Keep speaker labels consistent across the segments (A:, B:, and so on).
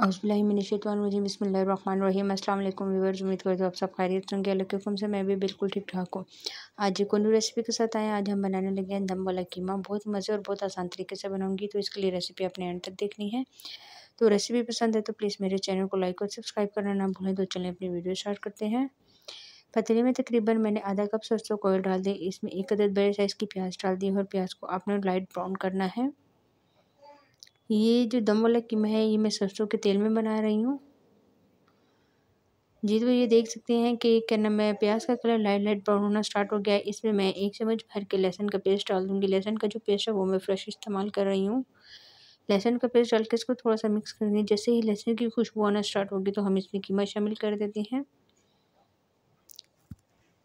A: बसमीम अल्लाम व्यूवर्स उम्मीद करते हो आप सब खैरियत होंगे अलकुम से मैं भी बिल्कुल ठीक ठाक हूँ आज एक नई रेसिपी के साथ आए आज हम बनाने लगे हैं दम वाला कीमा बहुत मज़े और बहुत आसान तरीके से बनाऊंगी तो इसके लिए रेसिपी अपने एंड तक देखनी है तो रेसिपी पसंद है तो प्लीज़ मेरे चैनल को लाइक और सब्सक्राइब करना ना भूलें तो चलें अपनी वीडियो स्टार्ट करते हैं पतीले में तकरीबन मैंने आधा कप सरसों को ऑयल डाल दिया इसमें एक अदद बड़े साइज़ की प्याज डाल दी और प्याज को आपने लाइट ब्राउन करना है ये जो दम वाला कीमा है ये मैं सरसों के तेल में बना रही हूँ जी तो ये देख सकते हैं कि क्या नाम है प्याज का कलर लाइट लाइट ब्राउन होना स्टार्ट हो गया है इसमें मैं एक चम्मच भर के लहसन का पेस्ट डाल दूँगी लहसुन का जो पेस्ट है वो मैं फ्रेश इस्तेमाल कर रही हूँ लहसन का पेस्ट डाल के इसको थोड़ा सा मिक्स कर दें जैसे ही लहसुन की खुशबू आना स्टार्ट होगी तो हम इसमें कीमा शामिल कर देते हैं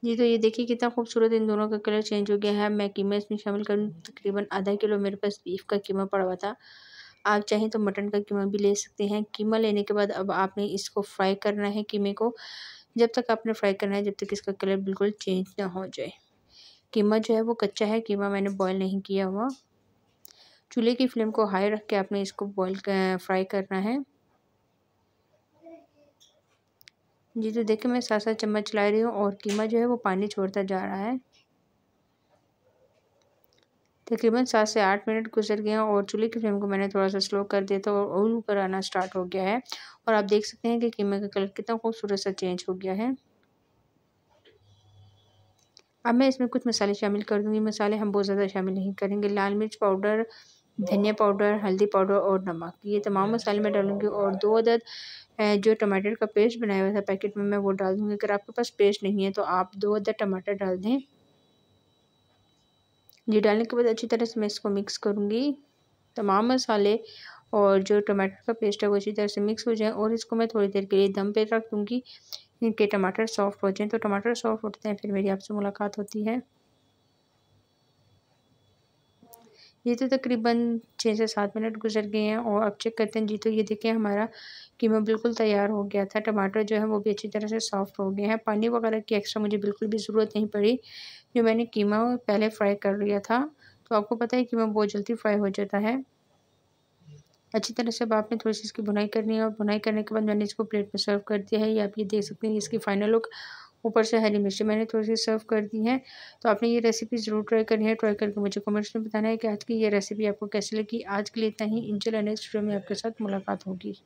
A: जी तो ये देखिए कितना खूबसूरत इन दोनों का कलर चेंज हो गया है मैं कीमा इसमें शामिल करूँ तकरीबन आधा किलो मेरे पास बीफ का कीमा पड़ा हुआ था आप चाहें तो मटन का कीमा भी ले सकते हैं कीमा लेने के बाद अब आपने इसको फ्राई करना है कीमे को जब तक आपने फ्राई करना है जब तक इसका कलर बिल्कुल चेंज ना हो जाए कीमा जो है वो कच्चा है कीमा मैंने बॉयल नहीं किया हुआ चूल्हे की फ्लेम को हाई रख के आपने इसको बॉयल फ्राई करना है जी तो देखिए मैं सात सात चम्मच चला रही हूँ और कीमा जो है वो पानी छोड़ता जा रहा है तकरीबन सात से आठ मिनट गुजर गए हैं और चूल्हे की फ्लेम को मैंने थोड़ा सा स्लो कर दिया था और ऑयल ऊपर आना स्टार्ट हो गया है और आप देख सकते हैं कि कीमे का कलर कितना खूबसूरत सा चेंज हो गया है अब मैं इसमें कुछ मसाले शामिल कर दूँगी मसाले हम बहुत ज़्यादा शामिल नहीं करेंगे लाल मिर्च पाउडर धनिया पाउडर हल्दी पाउडर और नमक ये तमाम मसाले मैं डालूंगी और दो अदद जो टमाटर का पेस्ट बनाया हुआ था पैकेट में मैं वो डाल दूँगी अगर आपके पास पेस्ट नहीं है तो आप दो अदद टमाटर डाल दें ये डालने के बाद अच्छी तरह से मैं इसको मिक्स करूँगी तमाम मसाले और जो टमाटर का पेस्ट है वो अच्छी तरह से मिक्स हो जाए और इसको मैं थोड़ी देर के लिए दम पे रख दूँगी इनके टमाटर सॉफ्ट हो जाएँ तो टमाटर सॉफ्ट होते हैं फिर मेरी आपसे मुलाकात होती है ये तो तकरीबन छः से सात मिनट गुजर गए हैं और अब चेक करते हैं जी तो ये देखें हमारा कीमा बिल्कुल तैयार हो गया था टमाटर जो है वो भी अच्छी तरह से सॉफ्ट हो गए हैं पानी वगैरह की एक्स्ट्रा मुझे बिल्कुल भी ज़रूरत नहीं पड़ी जो मैंने कीमा पहले फ्राई कर लिया था तो आपको पता है कीमा बहुत जल्दी फ्राई हो जाता है अच्छी तरह से अब आपने थोड़ी सी इसकी बुनाई करनी है और बुनाई करने के बाद मैंने इसको प्लेट में सर्व कर दिया है या आप ये देख सकते हैं इसकी फाइनल लुक ऊपर से हरी मिर्ची मैंने थोड़ी सी सर्व कर दी है तो आपने ये रेसिपी ज़रूर ट्राई करनी है ट्राई करके मुझे कमेंट्स में बताना है कि आज की ये रेसिपी आपको कैसी लगी आज के लिए इतना ही इंजल नेक्स्ट वीडियो में आपके साथ मुलाकात होगी